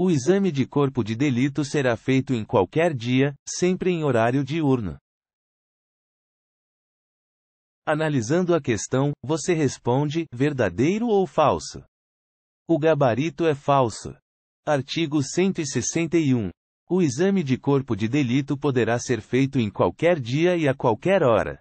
O exame de corpo de delito será feito em qualquer dia, sempre em horário diurno. Analisando a questão, você responde: verdadeiro ou falso? O gabarito é falso. Artigo 161. O exame de corpo de delito poderá ser feito em qualquer dia e a qualquer hora.